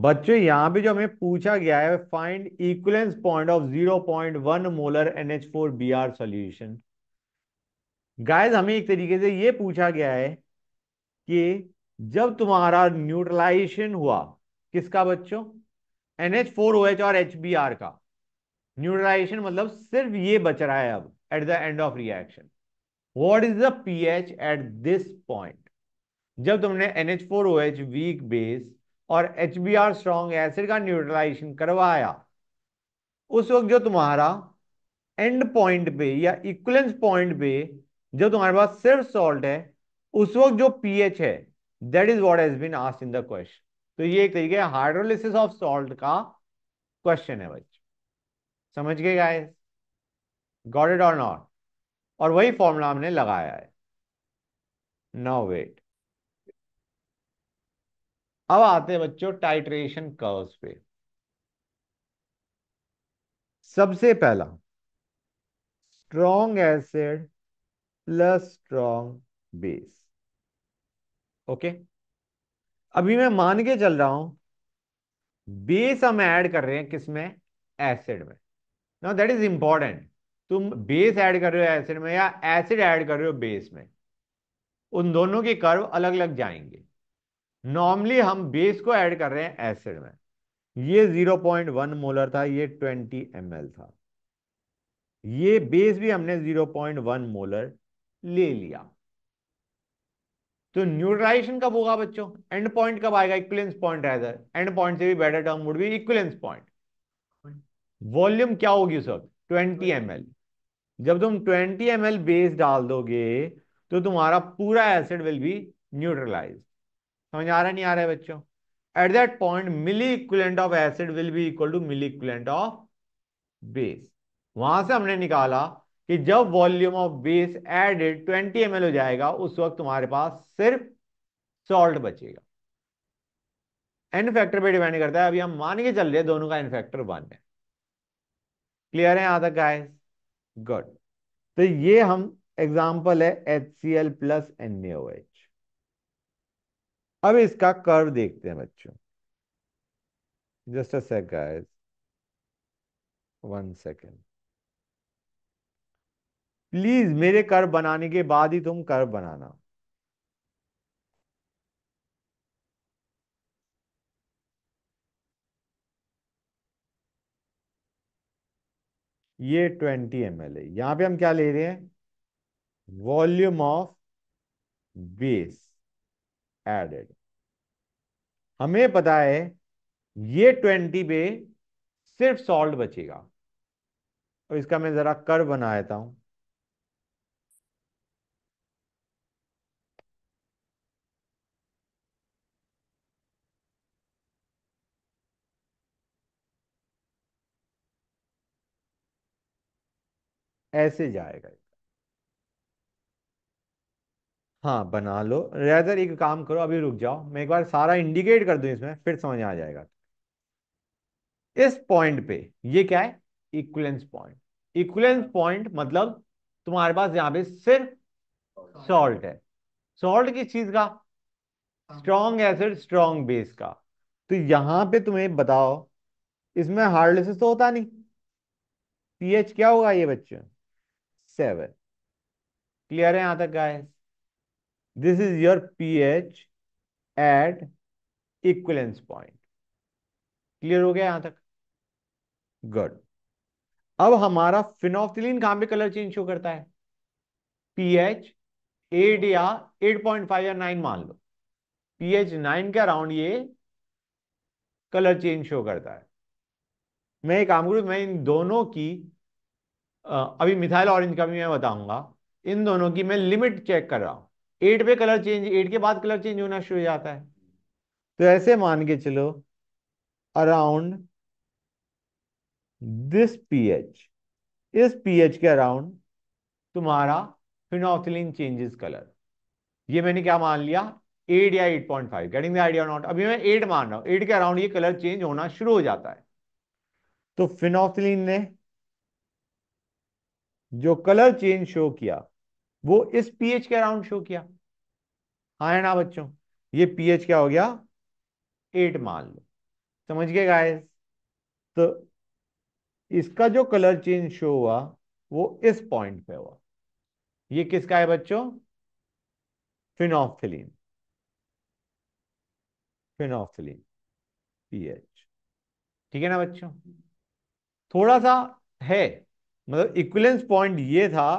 बच्चों यहां पे जो हमें पूछा गया है find equivalence point of 0.1 molar NH4 Br solution guys हमें एक तरीके से ये पूछा गया है कि जब तुम्हारा न्यूट्रलाइजेशन हुआ किसका बच्चों NH4OH और HBr का न्यूट्रलाइजेशन मतलब सिर्फ ये बच रहा है अब at the end of reaction what is the pH at this point जब तुमने NH4OH वीक बेस और H B R strong acid का न्यूट्रलाइजेशन करवाया उस वक्त जो तुम्हारा एंड पॉइंट पे या इक्वलेंस पॉइंट पे जो तुम्हारे पास सिर्फ सॉल्ट है उस वक्त जो पीएच है that is what has been asked in the question तो ये एक तरीके हाइड्रोलिसिस ऑफ सॉल्ट का क्वेश्चन है बच्चे समझ गए guys got it or not और वही फॉर्मूला हमने लगाया है नो वेट अब आते हैं बच्चों टाइट्रेशन कर्व्स पे सबसे पहला strong acid plus strong base okay अभी मैं मान के चल रहा हूं बेस हम ऐड कर रहे हैं किसमें एसिड में नाउ दैट इज इंपॉर्टेंट तुम बेस ऐड कर रहे हो एसिड में या एसिड ऐड कर रहे हो बेस में उन दोनों के कर्व अलग अलग जाएंगे नॉर्मली हम बेस को ऐड कर रहे हैं एसिड में ये 0.1 मोलर था ये 20 एम था ये बेस भी हमने 0.1 मोलर ले लिया तो न्यूट्रलाइजेशन कब होगा बच्चों एंड पॉइंट कब आएगा equivalence point rather end point से भी better term would be equivalence point volume क्या होगी उस वक्त ट्वेंटी एम जब तुम 20 एम बेस डाल दोगे तो तुम्हारा पूरा एसिड विल बी न्यूट्रलाइज्ड समझ आ रहा नहीं आ रहा है बच्चों at that point milli equivalent of acid will be equal to milli equivalent of base वहां से हमने निकाला कि जब volume of base added 20 M हो जाएगा उस वक्त तुम्हारे पास सिर्फ सॉल्ट बचेगा एन फैक्टर पे डिपेंड करता है अभी हम मान के चल रहे दोनों का एन फैक्टर वन है क्लियर है यहां तक गाय गुड तो ये हम एग्जांपल है H C L plus N A अब इसका कर्व देखते हैं बच्चों just a sec guys one second please मेरे कर्व बनाने के बाद ही तुम कर्व बनाना ये ट्वेंटी एम एल है यहां पे हम क्या ले रहे हैं वॉल्यूम ऑफ बेस एडेड हमें पता है ये ट्वेंटी पे सिर्फ सॉल्ट बचेगा और इसका मैं जरा कर बना देता हूं ऐसे जाएगा हाँ बना लो रेदर एक काम करो अभी रुक जाओ मैं एक बार सारा इंडिकेट कर दूं इसमें फिर समझ आ जाएगा इस पॉइंट पे ये क्या है इक्वलेंस पॉइंट इक्वलेंस पॉइंट मतलब तुम्हारे पास यहां पे सिर्फ सॉल्ट है सॉल्ट किस चीज का स्ट्रॉन्ग एसिड स्ट्रॉन्ग बेस का तो यहां पे तुम्हें बताओ इसमें हार्डलेस तो होता नहीं पीएच क्या होगा ये बच्चे सेवन क्लियर है यहां तक guys this is your ph at equivalence point clear हो गया यहां तक गुड अब हमारा फिनोक्लिन कहां पे कलर चेंज शो करता है पीएच एट या एट पॉइंट फाइव या नाइन मान लो पीएच नाइन के अराउंड ये कलर चेंज शो करता है मैं एक काम करूं मैं इन दोनों की अभी मिथाइल ऑरेंज का भी मैं बताऊंगा इन दोनों की मैं लिमिट चेक कर रहा हूं एट पे कलर चेंज एट के बाद कलर चेंज होना शुरू हो जाता है तो ऐसे मान के चलो अराउंड दिस पीएच इस पीएच के अराउंड तुम्हारा फिनोथिलिन चेंजेस कलर ये मैंने क्या मान लिया एट या eight point five getting the idea not अभी मैं एट मान रहा हूं एट के अराउंड ये कलर चेंज होना शुरू हो जाता है तो फिनोथिलिन ने जो कलर चेंज शो किया वो इस पीएच के अराउंड शो किया हाँ ना बच्चों ये पीएच क्या हो गया एट मान लो समझ गए गाइस तो इसका जो कलर चेंज शो हुआ वो इस पॉइंट पे हुआ ये किसका है बच्चों फिनोफिलीन फिनोफिलीन पीएच ठीक है ना बच्चों थोड़ा सा है मतलब इक्वलेंस पॉइंट ये था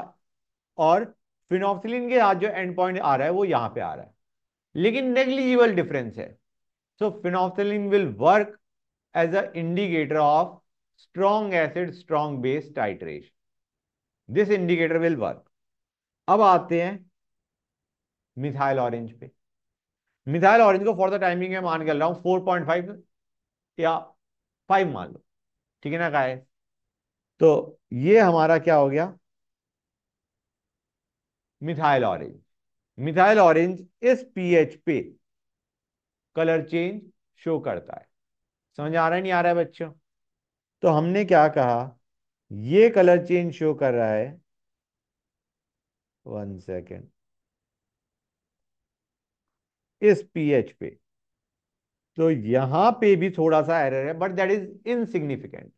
और फिनोक्सिलिन के साथ जो एंड पॉइंट आ रहा है वो यहां पे आ रहा है लेकिन नेग्लिजिबल डिफरेंस है so phenolphthalein will work as a indicator of strong acid strong base titration this indicator will work अब आते हैं मिथाइल ऑरेंज पे मिथाइल ऑरेंज को फॉर द टाइमिंग मान कर रहा हूं फोर पॉइंट फाइव या फाइव मान लो ठीक है ना गाय तो ये हमारा क्या हो गया मिथाइल ऑरेंज मिथाइल ऑरेंज इस पीएच पे कलर चेंज शो करता है समझ आ रहा है नहीं आ रहा है बच्चों तो हमने क्या कहा ये कलर चेंज शो कर रहा है वन सेकेंड इस पीएच पे तो यहां पे भी थोड़ा सा एरर है but that is insignificant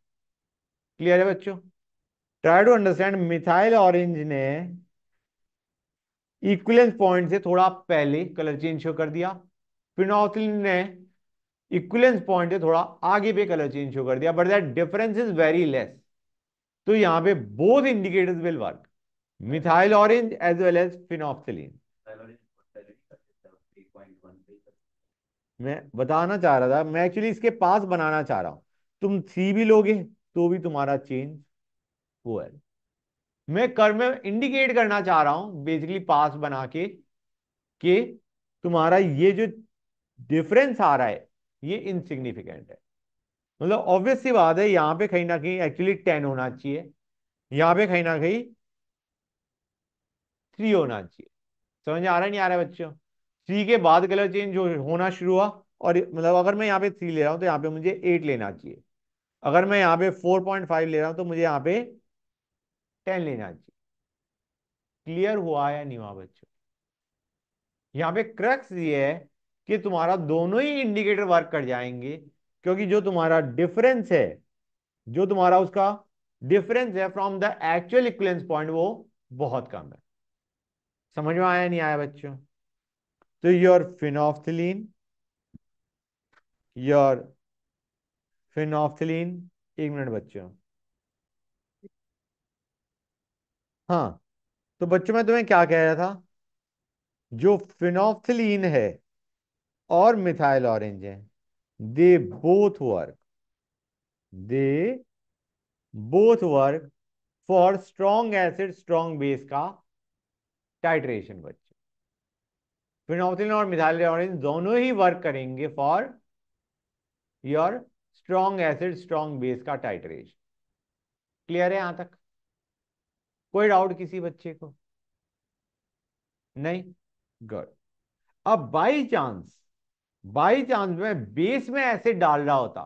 clear है बच्चों try to understand methyl orange ने इक्विलेंस पॉइंट से थोड़ा पहले कलर चेंज शो कर दिया फिर ने इक्विलेंस पॉइंट से थोड़ा आगे पे कलर चेंज शो कर दिया but that difference is very less तो यहां पे both indicators will work methyl orange as well as phenolphthalein मैं बताना चाह रहा था मैं एक्चुअली इसके पास बनाना चाह रहा हूं तुम थ्री भी लोगे तो भी तुम्हारा चेंज वो है मैं कर्व में इंडिकेट करना चाह रहा हूं बेसिकली पास बना के कि तुम्हारा ये जो डिफरेंस आ रहा है ये इनसिग्निफिकेंट है मतलब ऑब्वियस सी बात है यहाँ पे कहीं ना कहीं एक्चुअली टेन होना चाहिए यहाँ पे कहीं ना कहीं थ्री होना चाहिए समझ आ रहा नहीं आ रहा है बच्चों थ्री के बाद कलर चेंज होना शुरू हुआ और मतलब अगर मैं यहाँ पे थ्री ले रहा हूं तो यहाँ पे मुझे एट लेना चाहिए अगर मैं यहाँ पे फोर पॉइंट फाइव ले रहा हूं तो मुझे यहाँ पे टेन लेना चाहिए क्लियर हुआ या नहीं हुआ बच्चों यहां पे क्रक्स ये है कि तुम्हारा दोनों ही इंडिकेटर वर्क कर जाएंगे क्योंकि जो तुम्हारा डिफरेंस है जो तुम्हारा उसका डिफरेंस है from the actual equivalence point वो बहुत कम है समझ में आया नहीं आया बच्चों तो योर फिनोफ्थिलीन योर फिनोफ्थिलीन एक मिनट बच्चों हाँ तो बच्चों मैं तुम्हें क्या कह रहा था जो फिनोफ्थलीन है और मिथाइल ऑरेंज है they both work they both work for strong acid strong base का टाइट्रेशन बच्चे फिनोफ्थलीन और मिथाइल ऑरेंज दोनों ही वर्क करेंगे for your strong acid strong base का टाइट्रेशन क्लियर है यहां तक कोई डाउट किसी बच्चे को नहीं गुड अब बाई चांस बाई चांस में बेस में ऐसे डाल रहा होता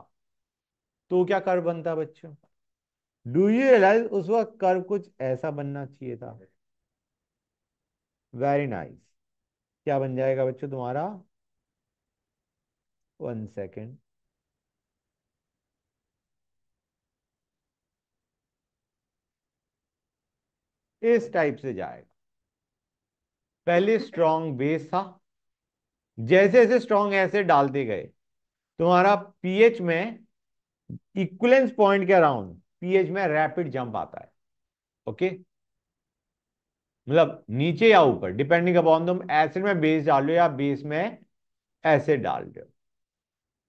तो क्या कर बनता बच्चों डू यू रियलाइज उस वक्त कर्व कुछ ऐसा बनना चाहिए था वेरी नाइस nice. क्या बन जाएगा बच्चों तुम्हारा वन सेकेंड इस टाइप से जाएगा पहले स्ट्रॉन्ग बेस था जैसे जैसे स्ट्रॉन्ग ऐसे डालते गए तुम्हारा पीएच में इक्वलेंस पॉइंट के अराउंड पीएच में रैपिड जंप आता है ओके मतलब नीचे या ऊपर डिपेंडिंग अपॉन तुम एसिड में बेस डालो या बेस में एसिड डाल दो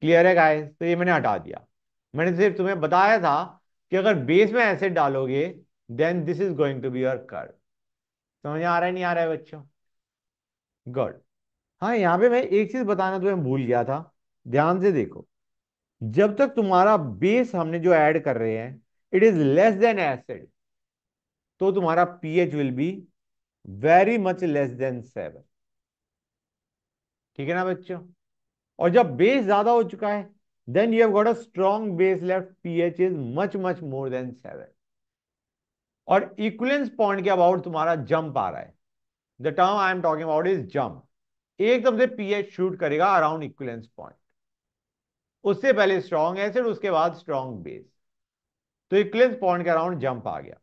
क्लियर है गाइस तो ये मैंने हटा दिया मैंने सिर्फ तुम्हें बताया था कि अगर बेस में एसिड डालोगे then this is going to be your curve समझ आ रहा है नहीं आ रहा है बच्चों गुड हाँ यहाँ पे मैं एक चीज बताना तुम्हें भूल गया था ध्यान से देखो जब तक तुम्हारा बेस हमने जो ऐड कर रहे हैं it is less than acid तो तुम्हारा pH will be very much less than seven ठीक है ना बच्चों और जब बेस ज्यादा हो चुका है then you have got a strong base left pH is much much more than seven और इक्वलेंस पॉइंट के अबाउट तुम्हारा जंप आ रहा है the term I am talking about is jump एकदम से पीएच शूट करेगा अराउंड इक्वलेंस पॉइंट उससे पहले स्ट्रॉन्ग एसिड उसके बाद स्ट्रॉन्ग बेस तो इक्वलेंस पॉइंट के अराउंड जंप आ गया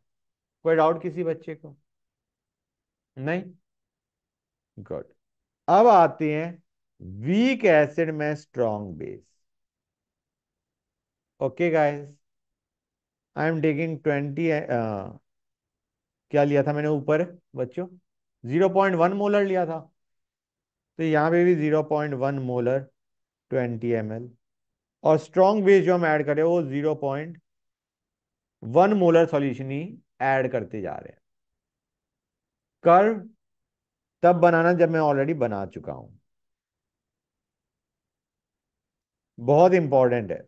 कोई डाउट किसी बच्चे को नहीं गुड अब आते हैं वीक एसिड में strong base okay guys I am taking twenty क्या लिया था मैंने ऊपर बच्चों जीरो पॉइंट वन मोलर लिया था तो यहाँ पे भी zero point one molar twenty M और स्ट्रॉन्ग बेस जो हम ऐड करें वो zero point one molar solution ही ऐड करते जा रहे हैं कर्व तब बनाना जब मैं ऑलरेडी बना चुका हूं बहुत इंपॉर्टेंट है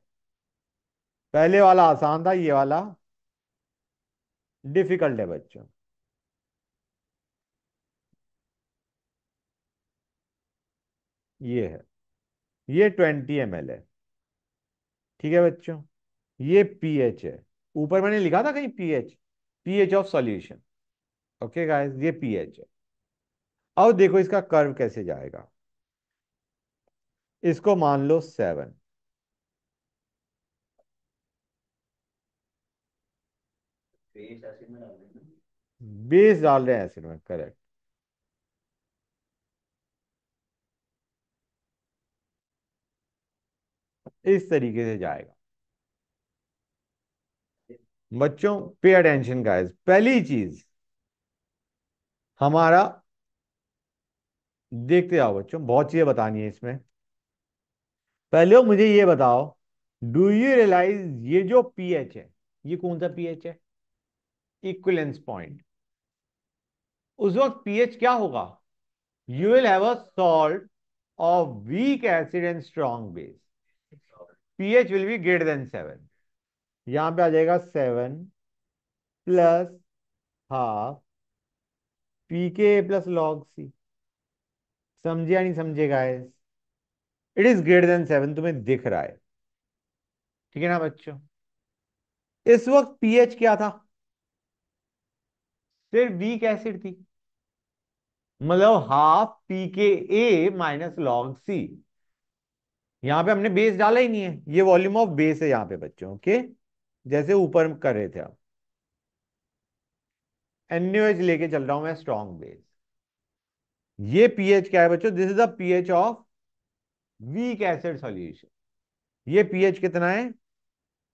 पहले वाला आसान था ये वाला डिफिकल्ट है बच्चों ये है ये ट्वेंटी एम एल है ठीक है बच्चों ये पीएच है ऊपर मैंने लिखा था कहीं pH pH of solution okay guys ये पीएच है अब देखो इसका कर्व कैसे जाएगा इसको मान लो सेवन बेस डाल डाल रहे हैं एसिड में करेक्ट इस तरीके से जाएगा बच्चों पे अटेंशन गाइस पहली चीज हमारा देखते आओ बच्चों बहुत चीजें बतानी है इसमें पहले मुझे ये बताओ डू यू रियलाइज ये जो पीएच है ये कौन सा पीएच है इक्विलेंस पॉइंट उस वक्त पीएच क्या होगा you will have a salt of weak acid and strong base pH will be greater than seven यहां पे आ जाएगा seven plus half pK plus log C समझे या नहीं समझे guys it is greater than seven तुम्हें दिख रहा है ठीक है ना बच्चों इस वक्त पीएच क्या था फिर वीक एसिड थी मतलब half P K A minus long सी यहां पे हमने बेस डाला ही नहीं है ये वॉल्यूम ऑफ बेस है यहां पे बच्चों ओके जैसे ऊपर कर रहे थे आप एनएच लेके चल रहा हूं मैं स्ट्रॉन्ग बेस ये पीएच क्या है बच्चों this is the pH of weak acid solution ये पीएच कितना है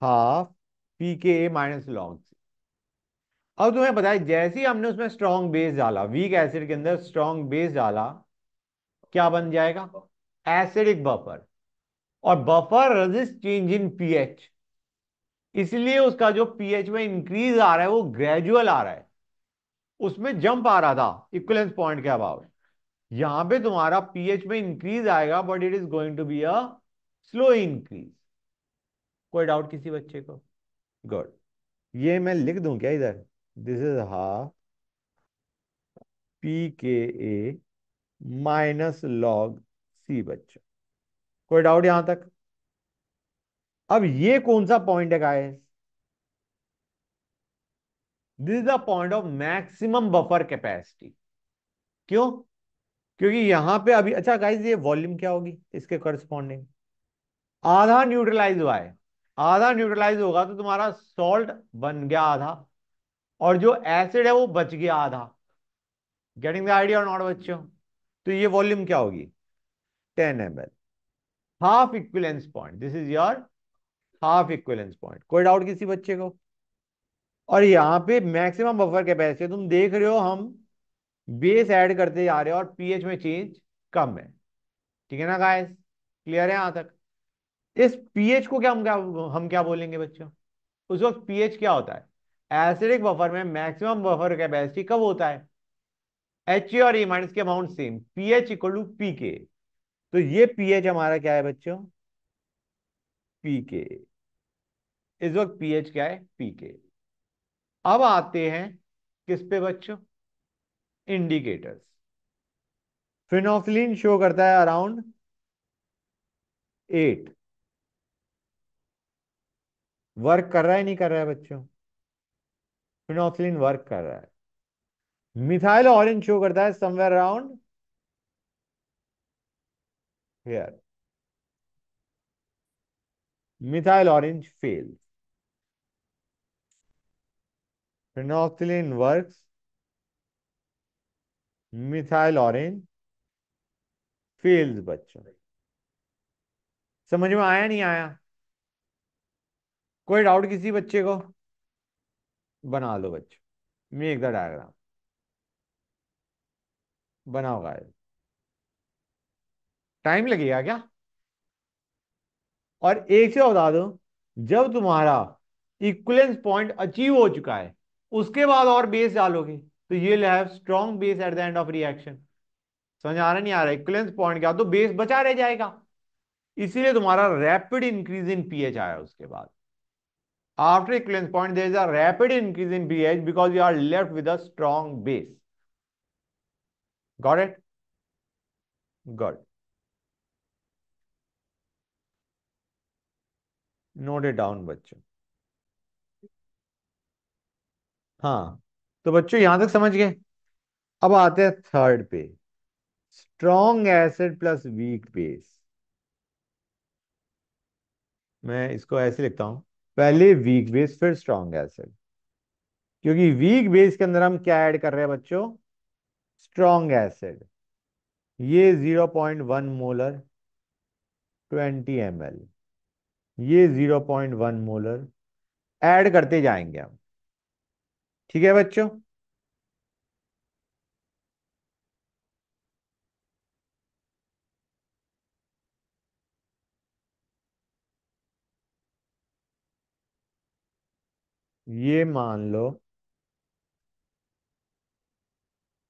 half P K A minus long सी अब तुम्हें पता है जैसे ही हमने उसमें स्ट्रॉन्ग बेस डाला वीक एसिड के अंदर स्ट्रॉन्ग बेस डाला क्या बन जाएगा एसिडिक बफर और buffer resist change in pH इसलिए उसका जो पीएच में इंक्रीज आ रहा है वो ग्रेजुअल आ रहा है उसमें जंप आ रहा था इक्वलेंस पॉइंट के अबाउट यहां पे तुम्हारा पीएच में इंक्रीज आएगा but it is going to be a slow increase कोई डाउट किसी बच्चे को गुड ये मैं लिख दूं क्या इधर this is half pka minus log C बच्चों कोई डाउट यहां तक अब ये कौन सा पॉइंट है guys this is the point of maximum buffer capacity क्यों क्योंकि यहां पे अभी अच्छा गाइस ये वॉल्यूम क्या होगी इसके करस्पॉन्डिंग आधा न्यूट्रलाइज हुआ है आधा न्यूट्रलाइज होगा तो तुम्हारा सॉल्ट बन गया आधा और जो एसिड है वो बच गया आधा getting the idea or not बच्चों तो ये वॉल्यूम क्या होगी ten M L half equivalence point this is your half equivalence point कोई डाउट किसी बच्चे को और यहाँ पे मैक्सिमम बफर कैपेसिटी तुम देख रहे हो हम बेस ऐड करते जा रहे हो और पीएच में चेंज कम है ठीक है ना गाइस क्लियर है यहां तक इस पीएच को क्या हम क्या हम क्या बोलेंगे बच्चों उस वक्त पीएच क्या होता है एसिडिक बफर में मैक्सिमम बफर कैपेसिटी कब होता है एच ए और ई माइनस के amount same P H equal to P K तो ये पी एच हमारा क्या है बच्चों पी के इस वक्त पी एच क्या है पी के अब आते हैं किस पे बच्चों इंडिकेटर्स फिनोफिलीन शो करता है अराउंड एट वर्क कर रहा है नहीं कर रहा है बच्चों फिनोक्सिलिन वर्क कर रहा है मिथाइल ऑरेंज शो करता है somewhere around here methyl orange fail phenolphthalein works methyl orange fails बच्चों समझ में आया नहीं आया कोई डाउट किसी बच्चे को बना लो बच्चों मेक द डायग्राम बनाओ गाय टाइम लगेगा क्या और एक से बता दो जब तुम्हारा इक्वलेंस पॉइंट अचीव हो चुका है उसके बाद और बेस डालोगे तो ये have strong base at the end of reaction समझ आ रहा नहीं आ रहा इक्वलेंस पॉइंट क्या तो बेस बचा रह जाएगा इसीलिए तुम्हारा रैपिड इंक्रीज इन पीएच आया उसके बाद After equivalence point, there is a rapid increase in BH because you are left with a strong base. Got it? Got it. Note it down बच्चों हाँ तो बच्चों यहां तक समझ गए अब आते हैं थर्ड पे strong acid plus weak base मैं इसको ऐसे लिखता हूं पहले वीक बेस फिर स्ट्रॉन्ग एसिड क्योंकि वीक बेस के अंदर हम क्या ऐड कर रहे हैं बच्चों स्ट्रॉन्ग एसिड ये 0.1 मोलर 20 एम ये 0.1 मोलर ऐड करते जाएंगे हम ठीक है बच्चों ये मान लो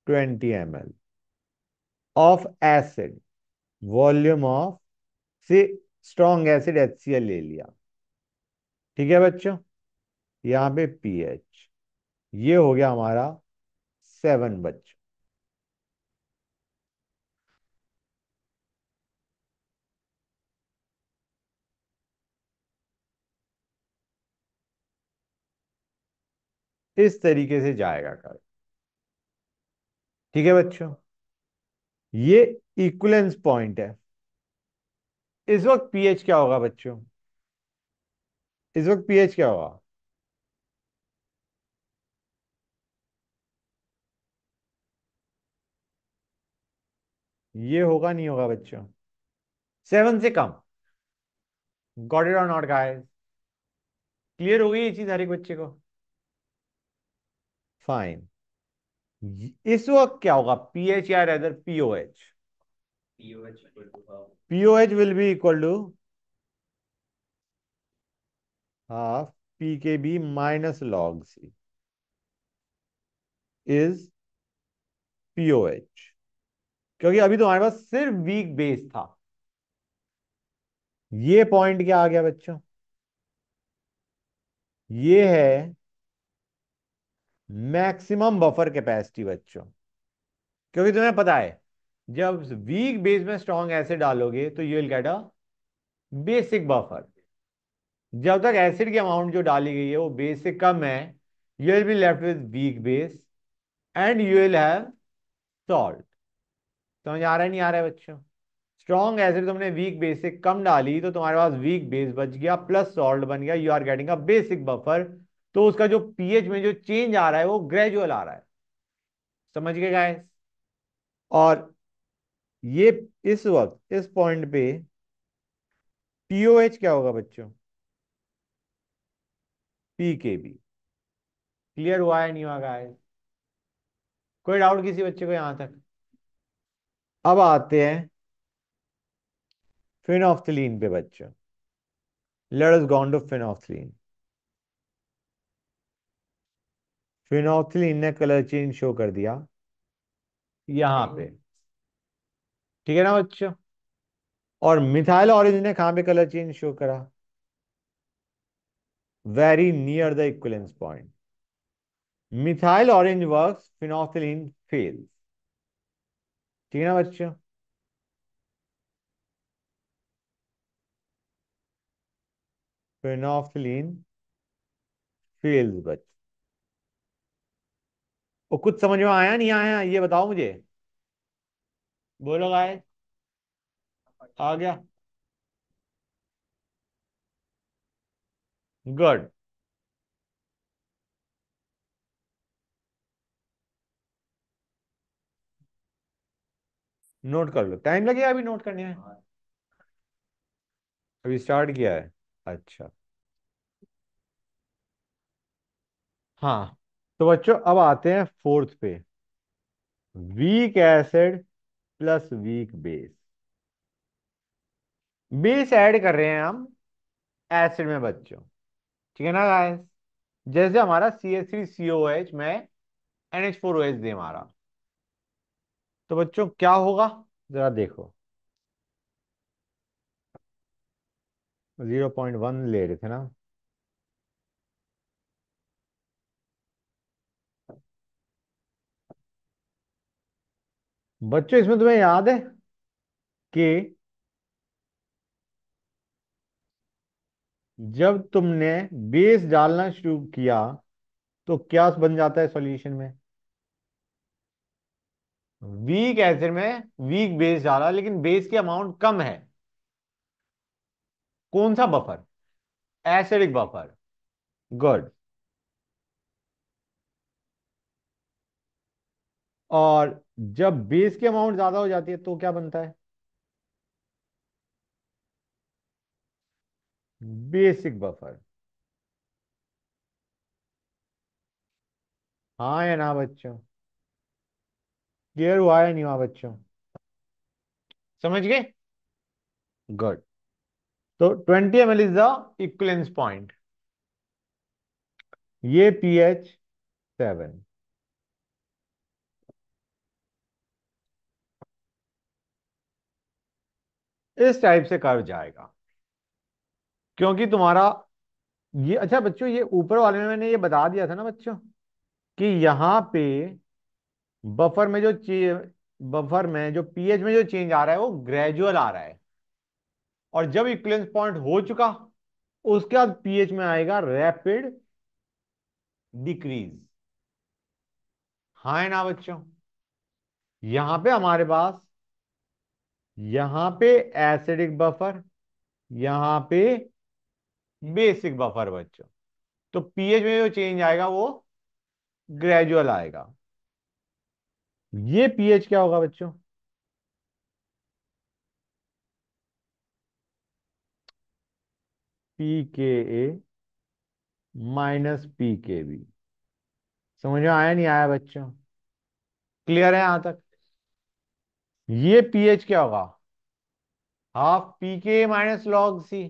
twenty M L of acid volume of से स्ट्रॉन्ग एसिड एच ले लिया ठीक है बच्चों यहाँ पे पीएच ये हो गया हमारा सेवन बच्चों इस तरीके से जाएगा कर ठीक है बच्चों ये इक्वलेंस पॉइंट है इस वक्त पीएच क्या होगा बच्चों इस वक्त पीएच क्या होगा ये होगा नहीं होगा बच्चों सेवन से कम got it or not guys clear हो गई ये चीज हर एक बच्चे को फाइन इस वक्त क्या होगा पीएच या rather P O H will be equal to half P K B minus log C is H क्योंकि अभी तो हमारे पास सिर्फ वीक बेस था ये पॉइंट क्या आ गया बच्चों ये है मैक्सिमम बफर कैपेसिटी बच्चों क्योंकि तुम्हें पता है जब वीक बेस में स्ट्रॉन्ग एसिड डालोगे तो you will get a basic buffer जब तक एसिड की अमाउंट जो डाली गई है वो बेस से कम है you will be left with weak base and you will have salt समझ आ रहा है नहीं आ रहा है बच्चों स्ट्रॉन्ग एसिड तुमने वीक बेस से कम डाली तो तुम्हारे पास वीक बेस बच गया प्लस सॉल्ट बन गया you are getting a basic buffer तो उसका जो पीएच में जो चेंज आ रहा है वो ग्रेजुअल आ रहा है समझ गए गाइस और ये इस वक्त इस पॉइंट पे पीओएच क्या होगा बच्चों पीकेबी क्लियर हुआ है नहीं हुआ गाइस कोई डाउट किसी बच्चे को यहां तक अब आते हैं फिनोफ्थलीन पे बच्चों let us gone to phenolphthalein phenolphthalein ने कलर चेंज शो कर दिया यहां पे ठीक है ना बच्चों और मिथाइल ऑरेंज ने कहां पे कलर चेंज शो करा very near the equivalence point methyl orange works phenolphthalein fail ठीक है ना बच्चों फिनोक्सिलिन फेल्स बच्चों वो कुछ समझ में आया नहीं आया ये बताओ मुझे बोलो गाय आ गया गुड नोट कर लो टाइम लगेगा अभी नोट करने में अभी स्टार्ट किया है अच्छा हाँ तो बच्चों अब आते हैं फोर्थ पे weak acid plus weak base base add कर रहे हैं हम एसिड में बच्चों ठीक है ना गाइस जैसे हमारा C S three C O H में N H four O H दे हमारा तो बच्चों क्या होगा जरा देखो जीरो पॉइंट वन ले रहे थे ना बच्चों इसमें तुम्हें याद है कि जब तुमने बेस डालना शुरू किया तो क्या बन जाता है सॉल्यूशन में वीक एसिड में वीक बेस डाला लेकिन बेस की अमाउंट कम है कौन सा बफर एसिडिक बफर गुड और जब बेस की अमाउंट ज्यादा हो जाती है तो क्या बनता है बेसिक बफर हाँ या ना बच्चों क्लियर हुआ या नहीं हुआ बच्चों समझ गए गुड तो 20 M L is the equivalence point ये पीएच सेवन इस टाइप से कर जाएगा क्योंकि तुम्हारा ये अच्छा बच्चों ये ऊपर वाले में मैंने ये बता दिया था ना बच्चों कि यहां पे बफर में जो बफर में जो पीएच में जो चेंज आ रहा है वो ग्रेजुअल आ रहा है और जब इक्वलेंस पॉइंट हो चुका उसके बाद पीएच में आएगा रैपिड डिक्रीज हाँ है ना बच्चों यहां पे हमारे पास यहां पे एसिडिक बफर यहां पे बेसिक बफर बच्चों तो पीएच में जो चेंज आएगा वो ग्रेजुअल आएगा ये पीएच क्या होगा बच्चों P K A minus P K B समझ में आया नहीं आया बच्चों क्लियर है यहां तक ये पीएच क्या होगा half P K minus log C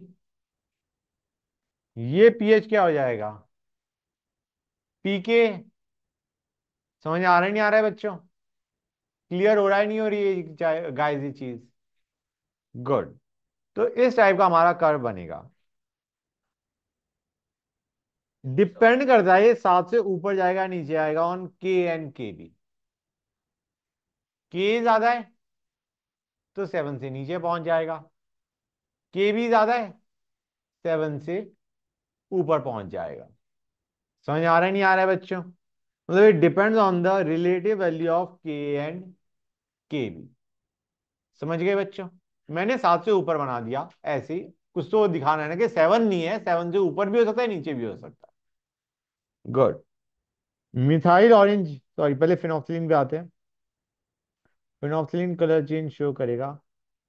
ये पीएच क्या हो जाएगा पीके समझ आ रहा नहीं आ रहा है बच्चों क्लियर हो रहा है नहीं हो रही है गाइस ये चीज गुड तो इस टाइप का हमारा कर्व बनेगा डिपेंड करता है ये सात से ऊपर जाएगा नीचे आएगा ऑन के एंड के बी के ज्यादा है तो सेवन से नीचे पहुंच जाएगा के भी ज्यादा है सेवन से ऊपर पहुंच जाएगा समझ आ रहा है नहीं आ रहा है बच्चों मतलब it depends on the relative value of K and K B समझ गए बच्चों मैंने सात से ऊपर बना दिया ऐसे कुछ तो दिखाना है ना कि सेवन नहीं है सेवन से ऊपर भी हो सकता है नीचे भी हो सकता है गुड मिथाइल ऑरेंज सॉरी पहले फिनोक्सिलिन पे आते हैं फिनोक्सिलिन कलर चेंज शो करेगा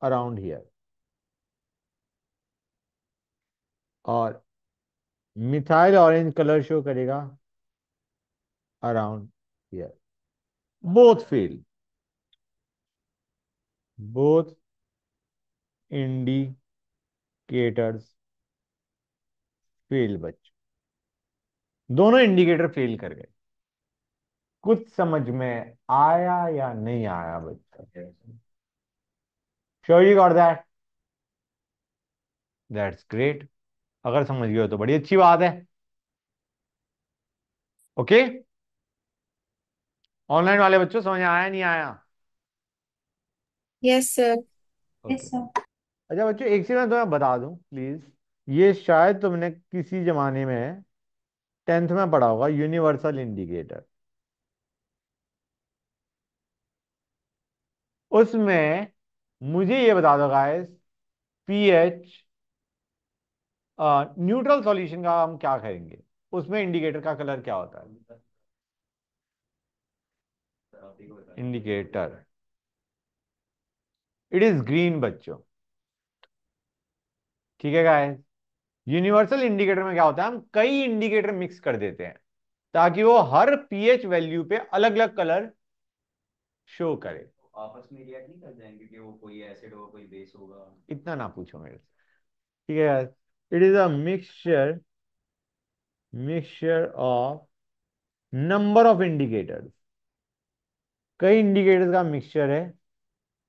अराउंड हियर और मिथाइल ऑरेंज कलर शो करेगा around here both fail both indicators fail बच्चों दोनों इंडिकेटर फेल कर गए कुछ समझ में आया या नहीं आया बच्चा sure you got that that's great अगर समझ गए हो तो बड़ी अच्छी बात है ओके ऑनलाइन वाले बच्चों समझ आया नहीं आया यस सर यस सर अच्छा बच्चों एक चीज मैं तुम्हें बता दूं प्लीज ये शायद तुमने किसी जमाने में टेंथ में पढ़ा होगा यूनिवर्सल इंडिकेटर उसमें मुझे ये बता दो गाइस पीएच न्यूट्रल सॉल्यूशन का हम क्या करेंगे उसमें इंडिकेटर का कलर क्या होता है इंडिकेटर इट इज ग्रीन बच्चों ठीक है गाइस यूनिवर्सल इंडिकेटर में क्या होता है हम कई इंडिकेटर मिक्स कर देते हैं ताकि वो हर पीएच वैल्यू पे अलग अलग कलर शो करे आपस में रिएक्ट नहीं कर जाएंगे कि वो कोई एसिड होगा कोई बेस होगा इतना ना पूछो मेरे से ठीक है it is a mixture mixture of number of indicators कई इंडिकेटर्स का मिक्सचर है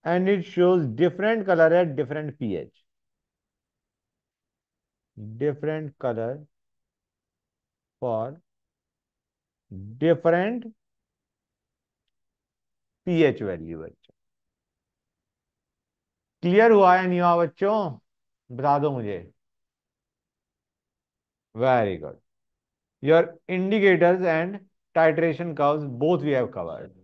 and it shows different colour at different pH different colour for different pH value है क्लियर हुआ है नहीं हुआ बच्चों बता दो मुझे very good your indicators and titration curves both we have covered